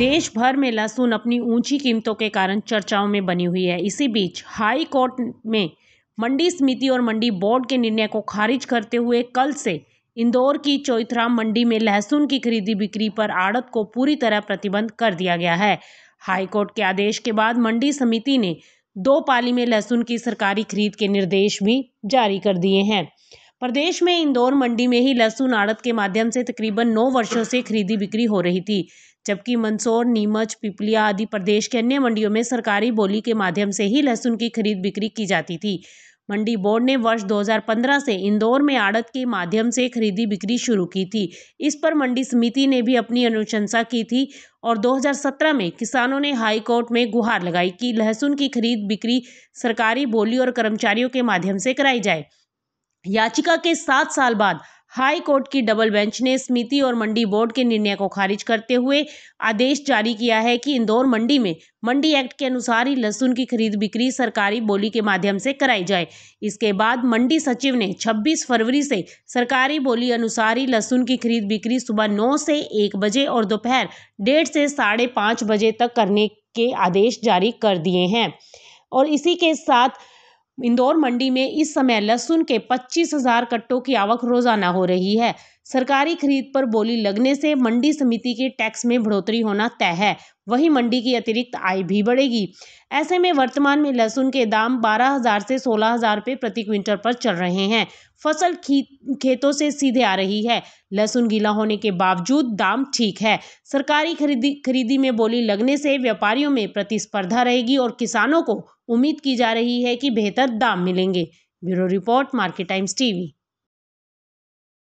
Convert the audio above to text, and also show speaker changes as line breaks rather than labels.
देश भर में लहसुन अपनी ऊंची कीमतों के कारण चर्चाओं में बनी हुई है इसी बीच हाई कोर्ट में मंडी समिति और मंडी बोर्ड के निर्णय को खारिज करते हुए कल से इंदौर की चौथराम मंडी में लहसुन की खरीदी बिक्री पर आड़त को पूरी तरह प्रतिबंध कर दिया गया है हाईकोर्ट के आदेश के बाद मंडी समिति ने दो पाली में लहसुन की सरकारी खरीद के निर्देश भी जारी कर दिए हैं प्रदेश में इंदौर मंडी में ही लहसुन आड़त के माध्यम से तकरीबन नौ वर्षों से खरीदी बिक्री हो रही थी जबकि मंदसौर नीमच पिपलिया आदि प्रदेश के अन्य मंडियों में सरकारी बोली के माध्यम से ही लहसुन की खरीद बिक्री की जाती थी मंडी बोर्ड ने वर्ष 2015 से इंदौर में आड़त के माध्यम से खरीदी बिक्री शुरू की थी इस पर मंडी समिति ने भी अपनी अनुशंसा की थी और 2017 में किसानों ने हाई कोर्ट में गुहार लगाई कि लहसुन की खरीद बिक्री सरकारी बोली और कर्मचारियों के माध्यम से कराई जाए याचिका के सात साल बाद हाई कोर्ट की डबल बेंच ने समिति और मंडी बोर्ड के निर्णय को खारिज करते हुए आदेश जारी किया है कि इंदौर मंडी में मंडी एक्ट के अनुसार ही लहसुन की खरीद बिक्री सरकारी बोली के माध्यम से कराई जाए इसके बाद मंडी सचिव ने 26 फरवरी से सरकारी बोली अनुसार ही लहसुन की खरीद बिक्री सुबह नौ से एक बजे और दोपहर डेढ़ से साढ़े पाँच बजे तक करने के आदेश जारी कर दिए हैं और इसी के साथ इंदौर मंडी में इस समय लहसुन के पच्चीस हजार कट्टों की आवक रोजाना हो रही है सरकारी खरीद पर बोली लगने से मंडी समिति के टैक्स में बढ़ोतरी होना तय है वहीं मंडी की अतिरिक्त आय भी बढ़ेगी ऐसे में वर्तमान में लहसुन के दाम बारह हजार से सोलह हजार रुपये प्रति क्विंटल पर चल रहे हैं फसल खेतों से सीधे आ रही है लहसुन गीला होने के बावजूद दाम ठीक है सरकारी खरीदी खरीदी में बोली लगने से व्यापारियों में प्रतिस्पर्धा रहेगी और किसानों को उम्मीद की जा रही है कि बेहतर दाम मिलेंगे bureau report Market Times TV